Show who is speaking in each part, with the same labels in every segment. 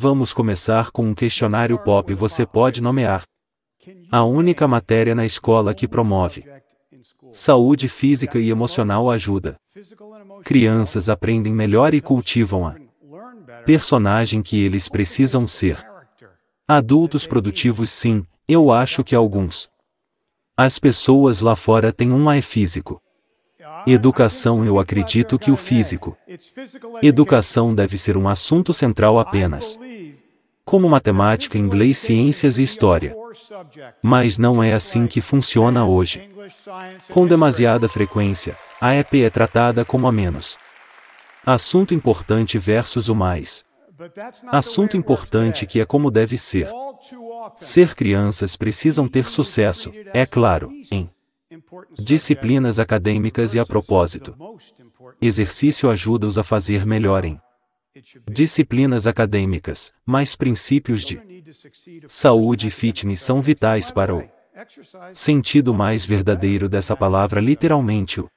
Speaker 1: Vamos começar com um questionário pop você pode nomear. A única matéria na escola que promove saúde física e emocional ajuda. Crianças aprendem melhor e cultivam a personagem que eles precisam ser. Adultos produtivos sim, eu acho que alguns. As pessoas lá fora têm um ai físico. Educação eu acredito que o físico. Educação deve ser um assunto central apenas. Como matemática, inglês, ciências e história. Mas não é assim que funciona hoje. Com demasiada frequência, a EP é tratada como a menos. Assunto importante versus o mais. Assunto importante que é como deve ser. Ser crianças precisam ter sucesso, é claro, em disciplinas acadêmicas e a propósito. Exercício ajuda-os a fazer melhor em disciplinas acadêmicas, mas princípios de saúde e fitness são vitais para o sentido mais verdadeiro dessa palavra, literalmente o.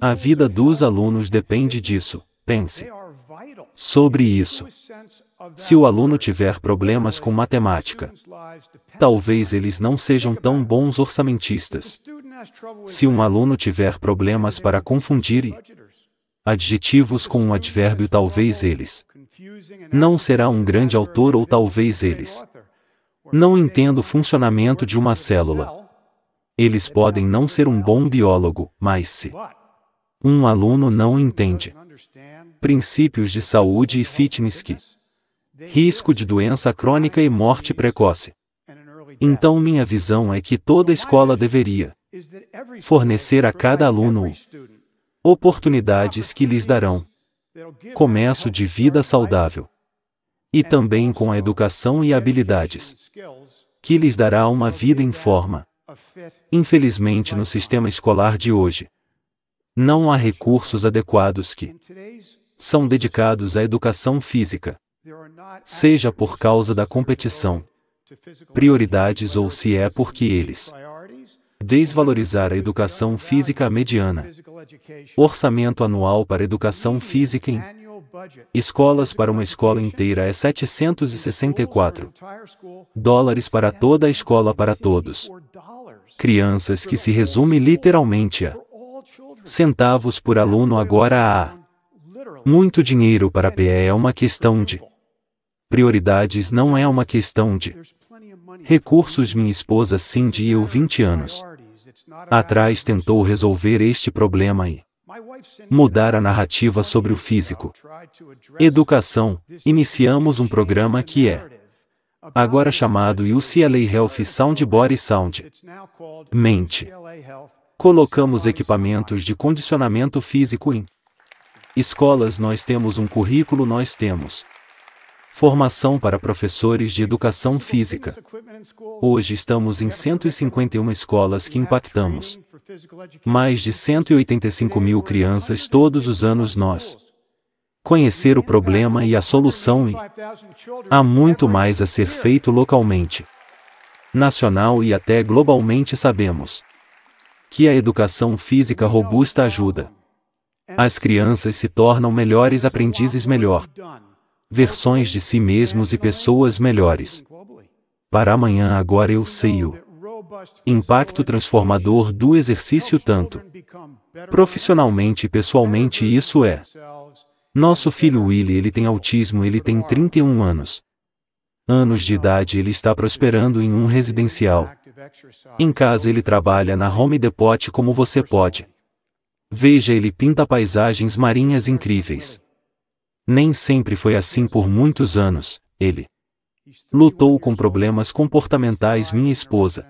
Speaker 1: A vida dos alunos depende disso. Pense sobre isso. Se o aluno tiver problemas com matemática, talvez eles não sejam tão bons orçamentistas. Se um aluno tiver problemas para confundir adjetivos com um advérbio, talvez eles não será um grande autor ou talvez eles não entenda o funcionamento de uma célula. Eles podem não ser um bom biólogo, mas se um aluno não entende princípios de saúde e fitness que risco de doença crônica e morte precoce. Então minha visão é que toda escola deveria fornecer a cada aluno oportunidades que lhes darão começo de vida saudável e também com a educação e habilidades que lhes dará uma vida em forma. Infelizmente, no sistema escolar de hoje, não há recursos adequados que são dedicados à educação física, seja por causa da competição, prioridades ou se é porque eles Desvalorizar a educação física mediana. Orçamento anual para educação física em escolas para uma escola inteira é 764 dólares para toda a escola para todos. Crianças que se resume literalmente a centavos por aluno agora a muito dinheiro para PE é uma questão de prioridades, não é uma questão de recursos. Minha esposa Cindy e eu 20 anos atrás tentou resolver este problema e mudar a narrativa sobre o físico. Educação, iniciamos um programa que é agora chamado UCLA Health Sound Body Sound. Mente. Colocamos equipamentos de condicionamento físico em escolas, nós temos um currículo, nós temos Formação para professores de educação física. Hoje estamos em 151 escolas que impactamos. Mais de 185 mil crianças todos os anos nós. Conhecer o problema e a solução e há muito mais a ser feito localmente, nacional e até globalmente sabemos que a educação física robusta ajuda. As crianças se tornam melhores aprendizes melhor versões de si mesmos e pessoas melhores. Para amanhã agora eu sei o impacto transformador do exercício tanto profissionalmente e pessoalmente isso é. Nosso filho Willie ele tem autismo, ele tem 31 anos. Anos de idade ele está prosperando em um residencial. Em casa ele trabalha na Home Depot como você pode. Veja ele pinta paisagens marinhas incríveis. Nem sempre foi assim por muitos anos, ele lutou com problemas comportamentais minha esposa.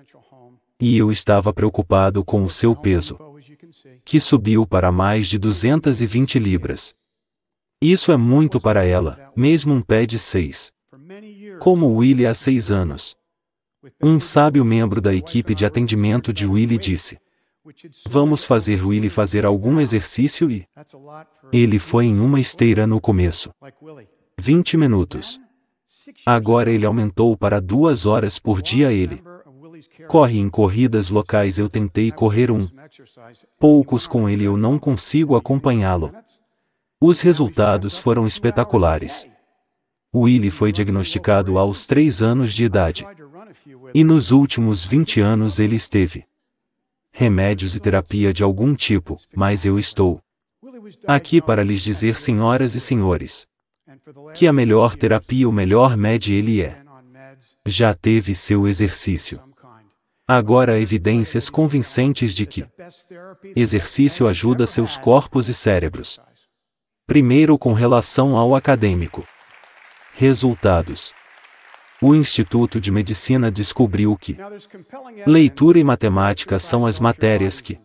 Speaker 1: E eu estava preocupado com o seu peso, que subiu para mais de 220 libras. Isso é muito para ela, mesmo um pé de seis. Como Willie há seis anos. Um sábio membro da equipe de atendimento de Willie disse: Vamos fazer Willie fazer algum exercício e. Ele foi em uma esteira no começo. 20 minutos. Agora ele aumentou para duas horas por dia. Ele corre em corridas locais. Eu tentei correr um. Poucos com ele eu não consigo acompanhá-lo. Os resultados foram espetaculares. Willie foi diagnosticado aos 3 anos de idade. E nos últimos 20 anos ele esteve remédios e terapia de algum tipo, mas eu estou aqui para lhes dizer, senhoras e senhores, que a melhor terapia, o melhor med ele é. Já teve seu exercício. Agora há evidências convincentes de que exercício ajuda seus corpos e cérebros. Primeiro com relação ao acadêmico. Resultados o Instituto de Medicina descobriu que leitura e matemática são as matérias que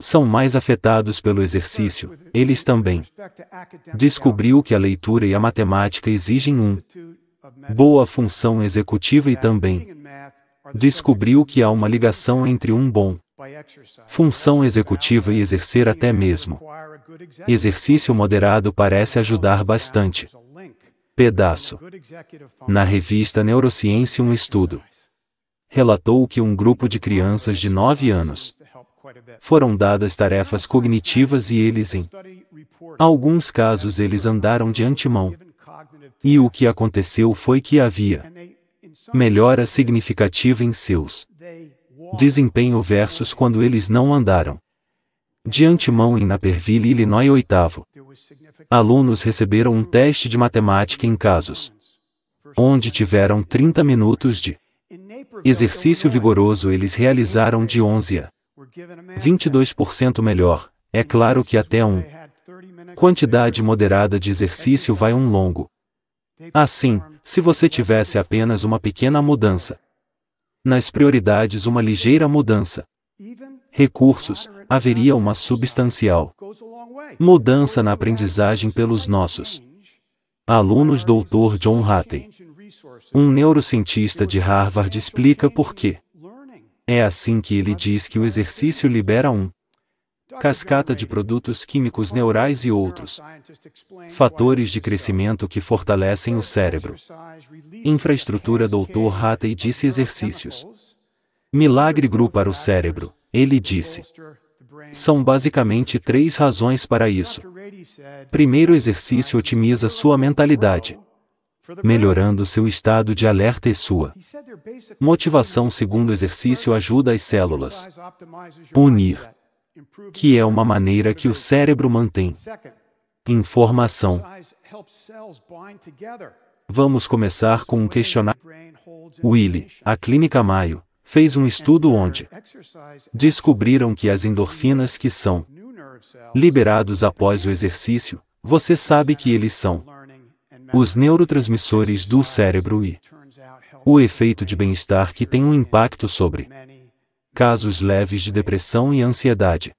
Speaker 1: são mais afetados pelo exercício, eles também descobriu que a leitura e a matemática exigem um boa função executiva e também descobriu que há uma ligação entre um bom função executiva e exercer até mesmo exercício moderado parece ajudar bastante. Pedaço. Na revista Neurociência, um estudo relatou que um grupo de crianças de 9 anos foram dadas tarefas cognitivas e eles, em alguns casos, eles andaram de antemão. E o que aconteceu foi que havia melhora significativa em seus desempenho versus quando eles não andaram. De antemão em Naperville, Illinois, oitavo alunos receberam um teste de matemática em casos onde tiveram 30 minutos de exercício vigoroso, eles realizaram de 11 a 22% melhor. É claro que até um quantidade moderada de exercício vai um longo. Assim, se você tivesse apenas uma pequena mudança nas prioridades, uma ligeira mudança recursos, haveria uma substancial mudança na aprendizagem pelos nossos alunos. Dr. John Hattie, um neurocientista de Harvard, explica por que é assim que ele diz que o exercício libera um cascata de produtos químicos neurais e outros fatores de crescimento que fortalecem o cérebro. Infraestrutura Dr. Hattie disse exercícios. Milagre Gru para o cérebro. Ele disse. São basicamente três razões para isso. Primeiro exercício otimiza sua mentalidade, melhorando seu estado de alerta e sua motivação. Segundo exercício ajuda as células punir, que é uma maneira que o cérebro mantém informação. Vamos começar com um questionário. Willy, a Clínica Maio, fez um estudo onde descobriram que as endorfinas que são liberados após o exercício, você sabe que eles são os neurotransmissores do cérebro e o efeito de bem-estar que tem um impacto sobre casos leves de depressão e ansiedade.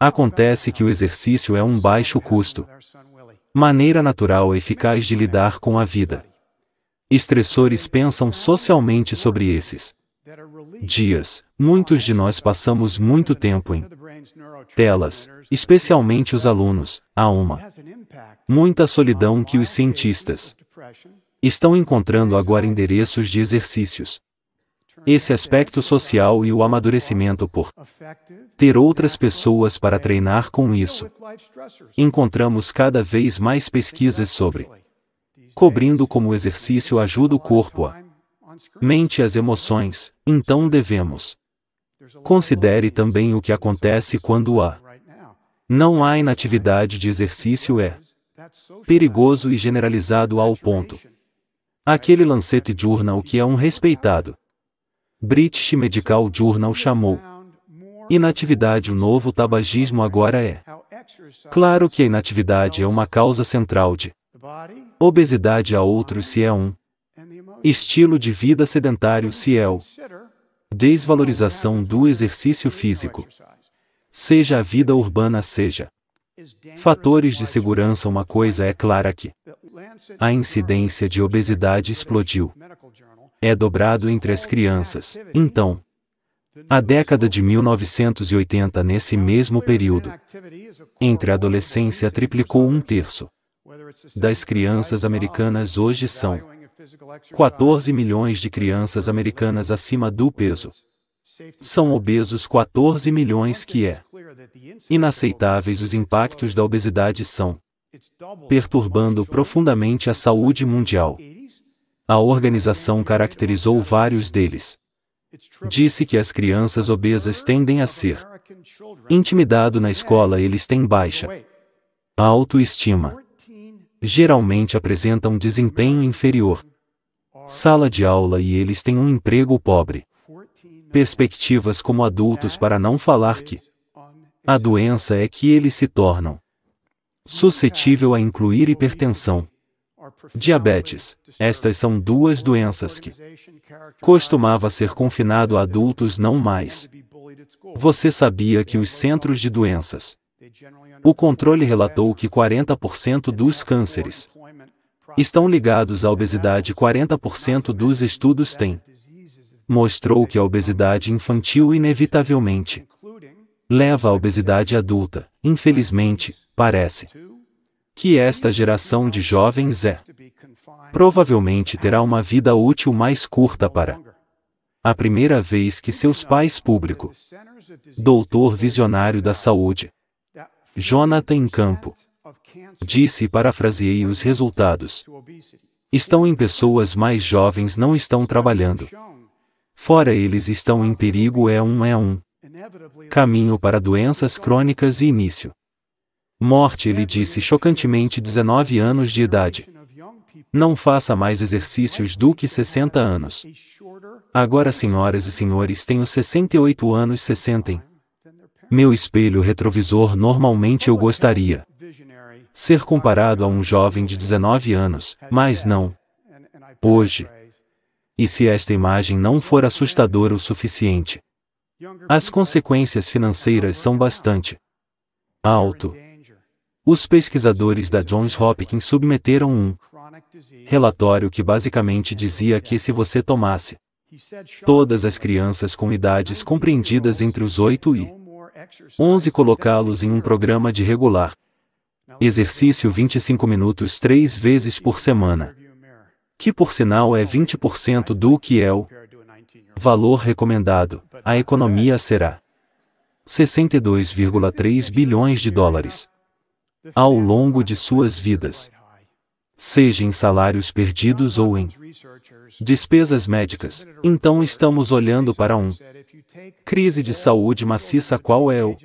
Speaker 1: Acontece que o exercício é um baixo custo, maneira natural eficaz de lidar com a vida. Estressores pensam socialmente sobre esses dias, muitos de nós passamos muito tempo em telas, especialmente os alunos, há uma muita solidão que os cientistas estão encontrando agora endereços de exercícios. Esse aspecto social e o amadurecimento por ter outras pessoas para treinar com isso. Encontramos cada vez mais pesquisas sobre cobrindo como o exercício ajuda o corpo a mente as emoções, então devemos. Considere também o que acontece quando há. Não há inatividade de exercício é perigoso e generalizado ao ponto. Aquele Lancet Journal que é um respeitado. British Medical Journal chamou inatividade o novo tabagismo agora é. Claro que a inatividade é uma causa central de obesidade a outros se é um estilo de vida sedentário CIEL, desvalorização do exercício físico, seja a vida urbana seja. Fatores de segurança Uma coisa é clara que a incidência de obesidade explodiu. É dobrado entre as crianças. Então, a década de 1980 nesse mesmo período, entre a adolescência triplicou um terço das crianças americanas hoje são 14 milhões de crianças americanas acima do peso. São obesos 14 milhões que é. Inaceitáveis os impactos da obesidade são perturbando profundamente a saúde mundial. A organização caracterizou vários deles. Disse que as crianças obesas tendem a ser intimidado na escola, eles têm baixa autoestima. Geralmente apresentam desempenho inferior sala de aula e eles têm um emprego pobre. Perspectivas como adultos para não falar que a doença é que eles se tornam suscetível a incluir hipertensão, diabetes. Estas são duas doenças que costumava ser confinado a adultos não mais. Você sabia que os centros de doenças o controle relatou que 40% dos cânceres estão ligados à obesidade. 40% dos estudos têm mostrou que a obesidade infantil inevitavelmente leva à obesidade adulta. Infelizmente, parece que esta geração de jovens é provavelmente terá uma vida útil mais curta para a primeira vez que seus pais público, doutor visionário da saúde, Jonathan Campo, Disse e parafraseei os resultados. Estão em pessoas mais jovens não estão trabalhando. Fora eles estão em perigo é um é um. Caminho para doenças crônicas e início. Morte ele disse chocantemente 19 anos de idade. Não faça mais exercícios do que 60 anos. Agora senhoras e senhores tenho 68 anos 60. Meu espelho retrovisor normalmente eu gostaria ser comparado a um jovem de 19 anos, mas não. Hoje. E se esta imagem não for assustadora o suficiente? As consequências financeiras são bastante alto. Os pesquisadores da Johns Hopkins submeteram um relatório que basicamente dizia que se você tomasse todas as crianças com idades compreendidas entre os 8 e 11 colocá-los em um programa de regular exercício 25 minutos três vezes por semana. Que por sinal é 20% do que é o valor recomendado, a economia será 62,3 bilhões de dólares ao longo de suas vidas, seja em salários perdidos ou em despesas médicas. Então estamos olhando para um crise de saúde maciça qual é o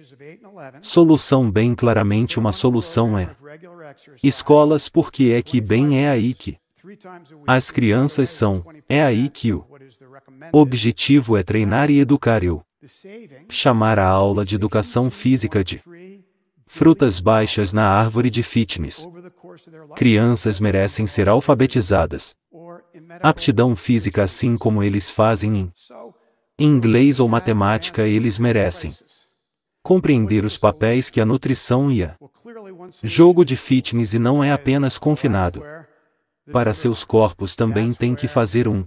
Speaker 1: né? Solução bem claramente uma solução é escolas porque é que bem é aí que as crianças são, é aí que o objetivo é treinar e educar eu. Chamar a aula de educação física de frutas baixas na árvore de fitness. Crianças merecem ser alfabetizadas. Aptidão física assim como eles fazem em inglês ou matemática eles merecem compreender os papéis que a nutrição e a jogo de fitness e não é apenas confinado. Para seus corpos também tem que fazer um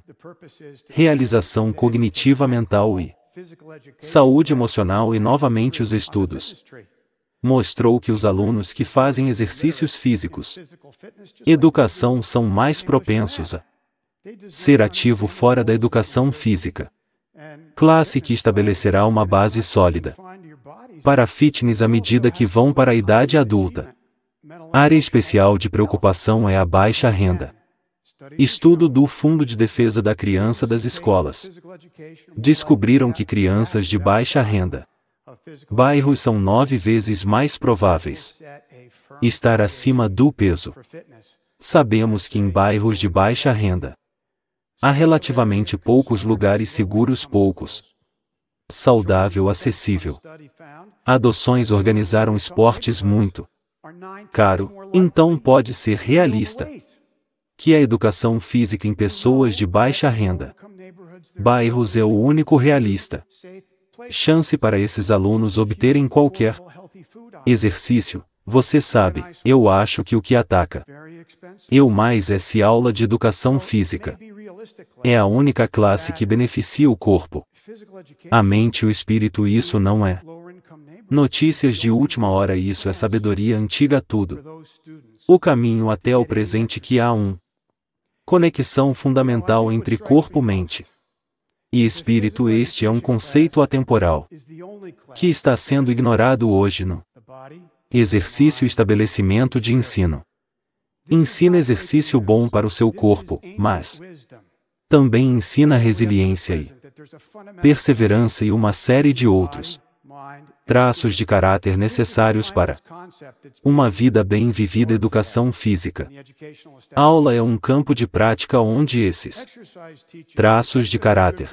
Speaker 1: realização cognitiva mental e saúde emocional e novamente os estudos mostrou que os alunos que fazem exercícios físicos, educação são mais propensos a ser ativo fora da educação física. Classe que estabelecerá uma base sólida para fitness à medida que vão para a idade adulta. área especial de preocupação é a baixa renda. Estudo do Fundo de Defesa da Criança das Escolas. Descobriram que crianças de baixa renda bairros são nove vezes mais prováveis estar acima do peso. Sabemos que em bairros de baixa renda há relativamente poucos lugares seguros poucos saudável acessível. Adoções organizaram esportes muito caro, então pode ser realista que a educação física em pessoas de baixa renda. Bairros é o único realista. Chance para esses alunos obterem qualquer exercício, você sabe, eu acho que o que ataca eu mais é se aula de educação física é a única classe que beneficia o corpo. A mente e o espírito isso não é. Notícias de última hora isso é sabedoria antiga tudo. O caminho até o presente que há um. Conexão fundamental entre corpo-mente e espírito este é um conceito atemporal que está sendo ignorado hoje no exercício estabelecimento de ensino. Ensina exercício bom para o seu corpo, mas também ensina resiliência e perseverança e uma série de outros traços de caráter necessários para uma vida bem vivida educação física. A aula é um campo de prática onde esses traços de caráter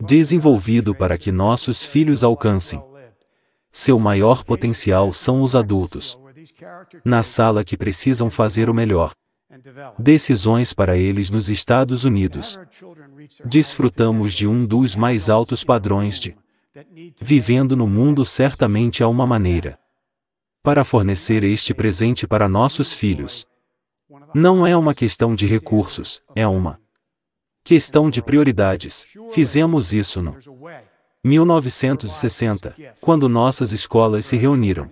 Speaker 1: desenvolvido para que nossos filhos alcancem seu maior potencial são os adultos na sala que precisam fazer o melhor decisões para eles nos Estados Unidos. Desfrutamos de um dos mais altos padrões de vivendo no mundo certamente há uma maneira para fornecer este presente para nossos filhos. Não é uma questão de recursos, é uma questão de prioridades. Fizemos isso no 1960, quando nossas escolas se reuniram.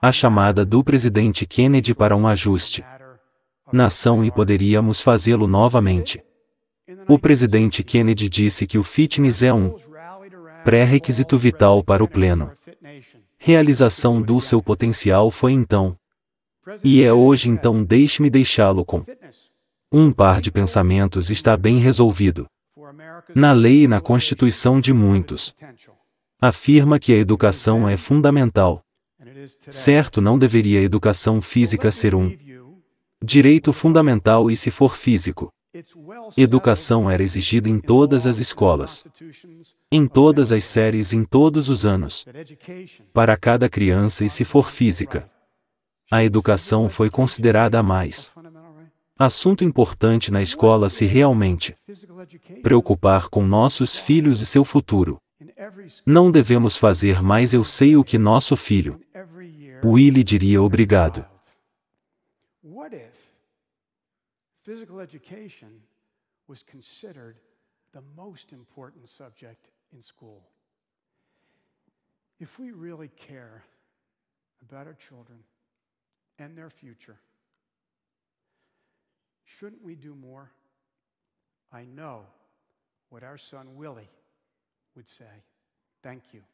Speaker 1: A chamada do presidente Kennedy para um ajuste nação e poderíamos fazê-lo novamente. O presidente Kennedy disse que o fitness é um pré-requisito vital para o pleno. Realização do seu potencial foi então. E é hoje então deixe-me deixá-lo com um par de pensamentos está bem resolvido. Na lei e na constituição de muitos, afirma que a educação é fundamental. Certo, não deveria a educação física ser um Direito fundamental e se for físico. Educação era exigida em todas as escolas, em todas as séries, em todos os anos, para cada criança e se for física. A educação foi considerada a mais assunto importante na escola se realmente preocupar com nossos filhos e seu futuro. Não devemos fazer mais eu sei o que nosso filho. Willie diria obrigado. Physical education was considered the most important subject in school. If we really care about our children and their future, shouldn't we do more? I know what our son Willie would say. Thank you.